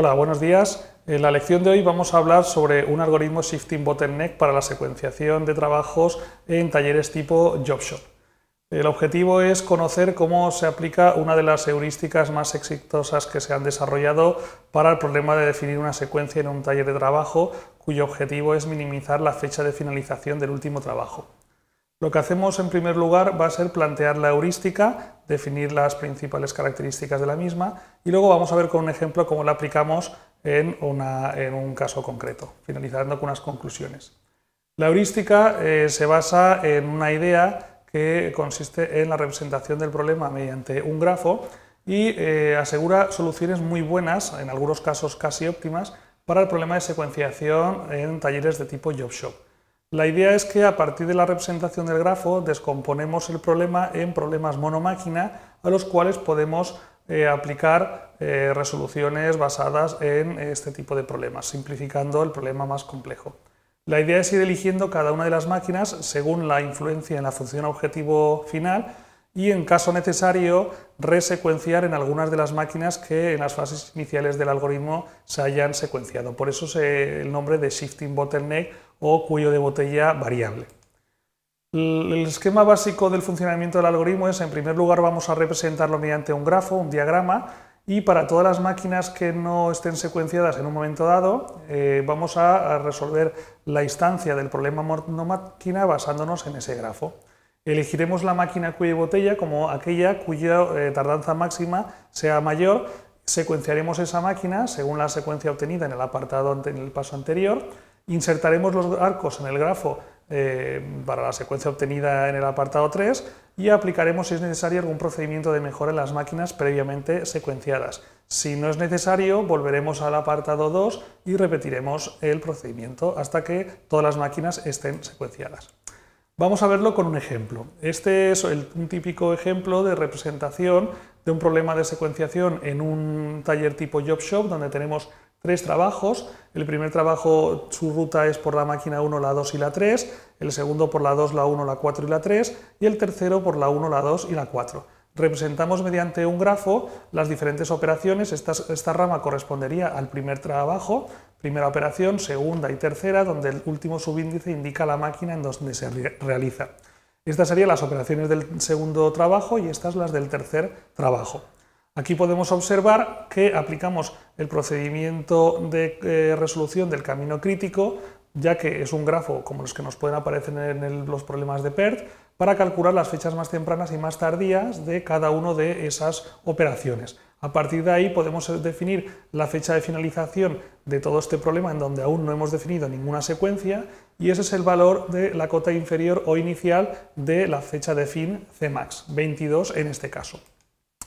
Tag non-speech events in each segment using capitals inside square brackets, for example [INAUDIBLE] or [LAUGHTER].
Hola, buenos días. En la lección de hoy vamos a hablar sobre un algoritmo Shifting Bottleneck para la secuenciación de trabajos en talleres tipo JobShop. El objetivo es conocer cómo se aplica una de las heurísticas más exitosas que se han desarrollado para el problema de definir una secuencia en un taller de trabajo cuyo objetivo es minimizar la fecha de finalización del último trabajo. Lo que hacemos en primer lugar va a ser plantear la heurística, definir las principales características de la misma y luego vamos a ver con un ejemplo cómo la aplicamos en, un caso concreto, finalizando con unas conclusiones. La heurística eh, se basa en una idea que consiste en la representación del problema mediante un grafo y eh, asegura soluciones muy buenas, en algunos casos casi óptimas, para el problema de secuenciación en talleres de tipo job shop. La idea es que a partir de la representación del grafo descomponemos el problema en problemas monomáquina a los cuales podemos eh, aplicar eh, resoluciones basadas en este tipo de problemas, simplificando el problema más complejo. La idea es ir eligiendo cada una de las máquinas según la influencia en la función objetivo final y en caso necesario resecuenciar en algunas de las máquinas que en las fases iniciales del algoritmo se hayan secuenciado. Por eso es el nombre de Shifting Bottleneck o cuyo de botella variable. El esquema básico del funcionamiento del algoritmo es, en primer lugar, vamos a representarlo mediante un grafo, un diagrama, y para todas las máquinas que no estén secuenciadas en un momento dado, eh, vamos a, resolver la instancia del problema máquina basándonos en ese grafo. Elegiremos la máquina cuyo de botella como aquella cuya eh, tardanza máxima sea mayor. Secuenciaremos esa máquina según la secuencia obtenida en el apartado en el paso anterior Insertaremos los arcos en el grafo eh, para la secuencia obtenida en el apartado 3 y aplicaremos si es necesario algún procedimiento de mejora en las máquinas previamente secuenciadas. Si no es necesario, volveremos al apartado 2 y repetiremos el procedimiento hasta que todas las máquinas estén secuenciadas. Vamos a verlo con un ejemplo. Este es un típico ejemplo de representación de un problema de secuenciación en un taller tipo job shop donde tenemos tres trabajos. El primer trabajo, su ruta es por la máquina 1, la 2 y la 3, el segundo por la 2, la 1, la 4 y la 3, y el tercero por la 1, la 2 y la 4. Representamos mediante un grafo las diferentes operaciones. Esta, rama correspondería al primer trabajo, primera operación, segunda y tercera, donde el último subíndice indica la máquina en donde se realiza. Estas serían las operaciones del segundo trabajo y estas las del tercer trabajo. Aquí podemos observar que aplicamos el procedimiento de eh, resolución del camino crítico, ya que es un grafo como los que nos pueden aparecer en los problemas de PERT, para calcular las fechas más tempranas y más tardías de cada una de esas operaciones. A partir de ahí podemos eh, definir la fecha de finalización de todo este problema en donde aún no hemos definido ninguna secuencia y ese es el valor de la cota inferior o inicial de la fecha de fin Cmax, 22 en este caso.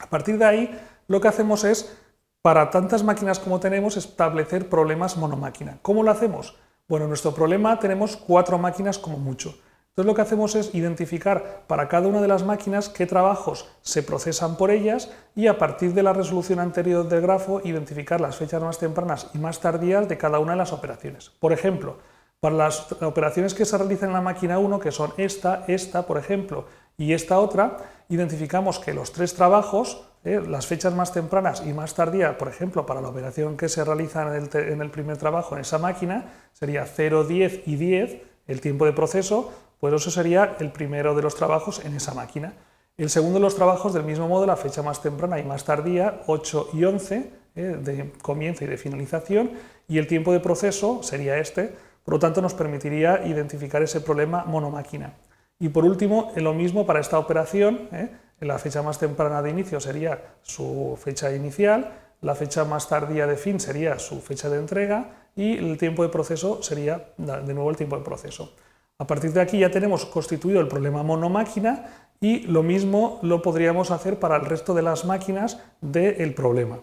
A partir de ahí, lo que hacemos es, para tantas máquinas como tenemos, establecer problemas monomáquina. ¿Cómo lo hacemos? Bueno, nuestro problema tenemos cuatro máquinas como mucho. Entonces lo que hacemos es identificar para cada una de las máquinas qué trabajos se procesan por ellas y a partir de la resolución anterior del grafo identificar las fechas más tempranas y más tardías de cada una de las operaciones. Por ejemplo, para las operaciones que se realizan en la máquina 1, que son esta, esta, por ejemplo, y esta otra, identificamos que los tres trabajos, eh, las fechas más tempranas y más tardías, por ejemplo, para la operación que se realiza en el, primer trabajo en esa máquina, sería 0, 10 y 10, el tiempo de proceso, pues eso sería el primero de los trabajos en esa máquina. El segundo de los trabajos, del mismo modo, la fecha más temprana y más tardía, 8 y 11, eh, de comienzo y de finalización, y el tiempo de proceso sería este, por lo tanto nos permitiría identificar ese problema monomáquina. Y por último, lo mismo para esta operación, ¿eh? la fecha más temprana de inicio sería su fecha inicial, la fecha más tardía de fin sería su fecha de entrega y el tiempo de proceso sería de nuevo el tiempo de proceso. A partir de aquí ya tenemos constituido el problema monomáquina y lo mismo lo podríamos hacer para el resto de las máquinas del problema.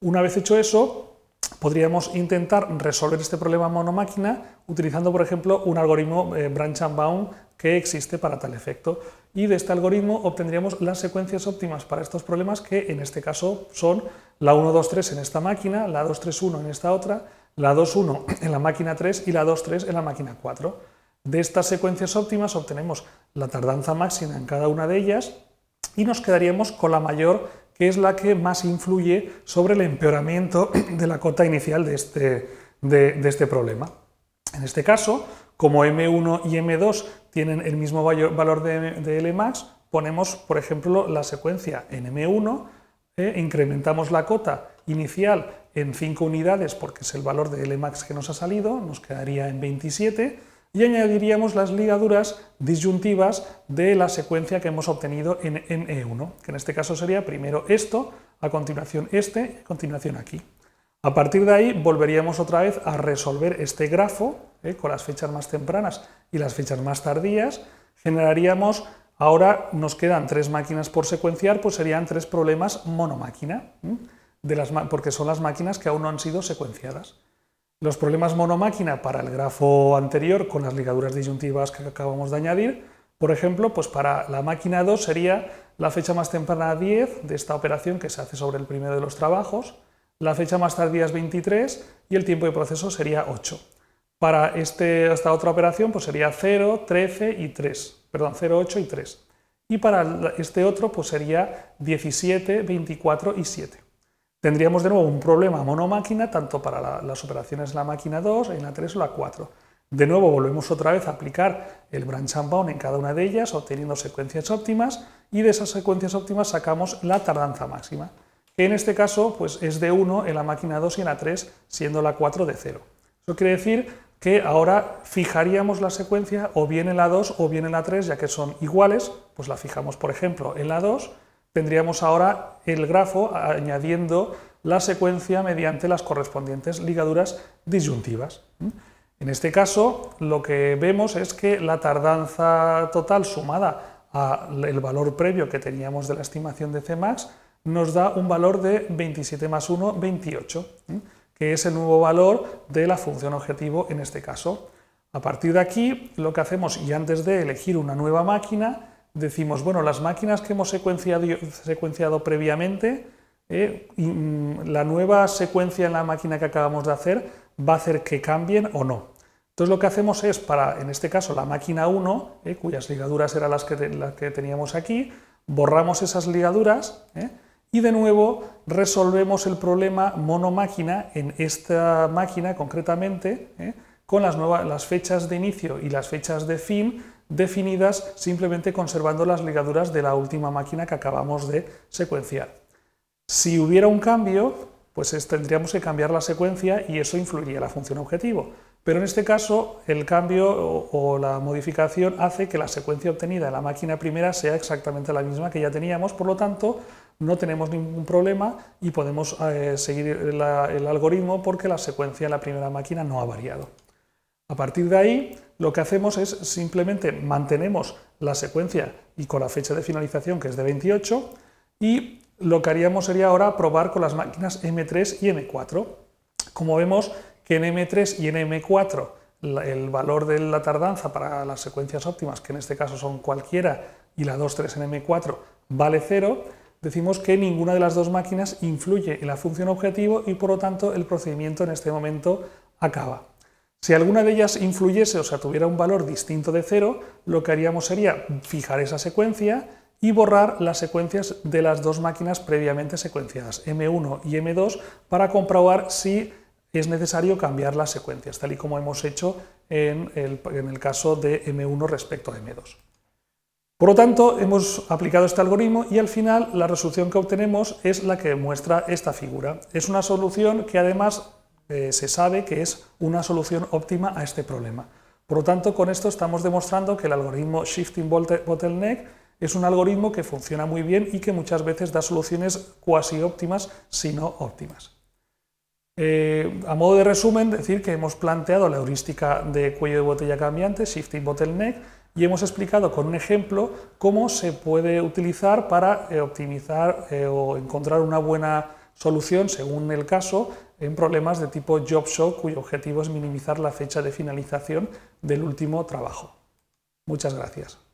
Una vez hecho eso, podríamos intentar resolver este problema monomáquina utilizando, por ejemplo, un algoritmo eh, branch and bound que existe para tal efecto. Y de este algoritmo obtendríamos las secuencias óptimas para estos problemas que en este caso son la 3 en esta máquina, la 231 en esta otra, la 21 [COUGHS] en la máquina 3 y la 23 en la máquina 4. De estas secuencias óptimas obtenemos la tardanza máxima en cada una de ellas y nos quedaríamos con la mayor que es la que más influye sobre el empeoramiento [CLEARS THROAT] de la cota inicial este, de este, problema. En este caso, como M1 y M2 tienen el mismo valor de, Lmax, ponemos, por ejemplo, la secuencia en M1, ¿eh? incrementamos la cota inicial en 5 unidades porque es el valor de Lmax que nos ha salido, nos quedaría en 27, y añadiríamos las ligaduras disyuntivas de la secuencia que hemos obtenido en, E1, e que en este caso sería primero esto, a continuación este, a continuación aquí. A partir de ahí volveríamos otra vez a resolver este grafo ¿eh? con las fechas más tempranas y las fechas más tardías. Generaríamos, ahora nos quedan tres máquinas por secuenciar, pues serían tres problemas monomáquina, de las, porque son las máquinas que aún no han sido secuenciadas. Los problemas monomáquina para el grafo anterior con las ligaduras disyuntivas que acabamos de añadir, por ejemplo, pues para la máquina 2 sería la fecha más temprana 10 de esta operación que se hace sobre el primero de los trabajos, la fecha más tardía es 23 y el tiempo de proceso sería 8. Para este, esta otra operación pues sería 0, 13 y 3, perdón, 0, 8 y 3. Y para este otro pues sería 17, 24 y 7 tendríamos de nuevo un problema monomáquina tanto para las operaciones en la máquina 2, en la 3 o la 4. De nuevo volvemos otra vez a aplicar el branch and bound en cada una de ellas, obteniendo secuencias óptimas, y de esas secuencias óptimas sacamos la tardanza máxima, que en este caso pues, es de 1 en la máquina 2 y en la 3, siendo la 4 de 0. Eso quiere decir que ahora fijaríamos la secuencia o bien en la 2 o bien en la 3, ya que son iguales, pues la fijamos por ejemplo en la 2 tendríamos ahora el grafo añadiendo la secuencia mediante las correspondientes ligaduras disyuntivas. En este caso, lo que vemos es que la tardanza total sumada al valor previo que teníamos de la estimación de Cmax nos da un valor de 27 más 1, 28, que es el nuevo valor de la función objetivo en este caso. A partir de aquí, lo que hacemos, y antes de elegir una nueva máquina, decimos, bueno, las máquinas que hemos secuenciado, secuenciado previamente, eh, y, mm, la nueva secuencia en la máquina que acabamos de hacer va a hacer que cambien o no. Entonces lo que hacemos es, para, en este caso, la máquina 1, eh, cuyas ligaduras eran las que, que, teníamos aquí, borramos esas ligaduras eh, y de nuevo resolvemos el problema monomáquina en esta máquina concretamente, con las, nuevas, las fechas de inicio y las fechas de fin definidas simplemente conservando las ligaduras de la última máquina que acabamos de secuenciar. Si hubiera un cambio, pues tendríamos que cambiar la secuencia y eso influiría en la función objetivo. Pero en este caso, el cambio o, la modificación hace que la secuencia obtenida en la máquina primera sea exactamente la misma que ya teníamos, por lo tanto, no tenemos ningún problema y podemos eh, seguir el algoritmo porque la secuencia en la primera máquina no ha variado. A partir de ahí, lo que hacemos es simplemente mantenemos la secuencia y con la fecha de finalización que es de 28 y lo que haríamos sería ahora probar con las máquinas M3 y M4. Como vemos que en M3 y en M4 el valor de la tardanza para las secuencias óptimas, que en este caso son cualquiera, y la 2.3 en M4 vale 0, decimos que ninguna de las dos máquinas influye en la función objetivo y por lo tanto el procedimiento en este momento acaba. Si alguna de ellas influyese, o sea, tuviera un valor distinto de cero, lo que haríamos sería fijar esa secuencia y borrar las secuencias de las dos máquinas previamente secuenciadas, M1 y M2, para comprobar si es necesario cambiar las secuencias, tal y como hemos hecho en el, en el caso de M1 respecto a M2. Por lo tanto, hemos aplicado este algoritmo y al final la resolución que obtenemos es la que muestra esta figura. Es una solución que además eh, se sabe que es una solución óptima a este problema. Por lo tanto, con esto estamos demostrando que el algoritmo Shifting Bottleneck es un algoritmo que funciona muy bien y que muchas veces da soluciones cuasi óptimas, si no óptimas. Eh, a modo de resumen, decir que hemos planteado la heurística de cuello de botella cambiante, Shifting Bottleneck, y hemos explicado con un ejemplo cómo se puede utilizar para eh, optimizar o encontrar una buena solución, según el caso, en problemas de tipo job shock, cuyo objetivo es minimizar la fecha de finalización del último trabajo. Muchas gracias.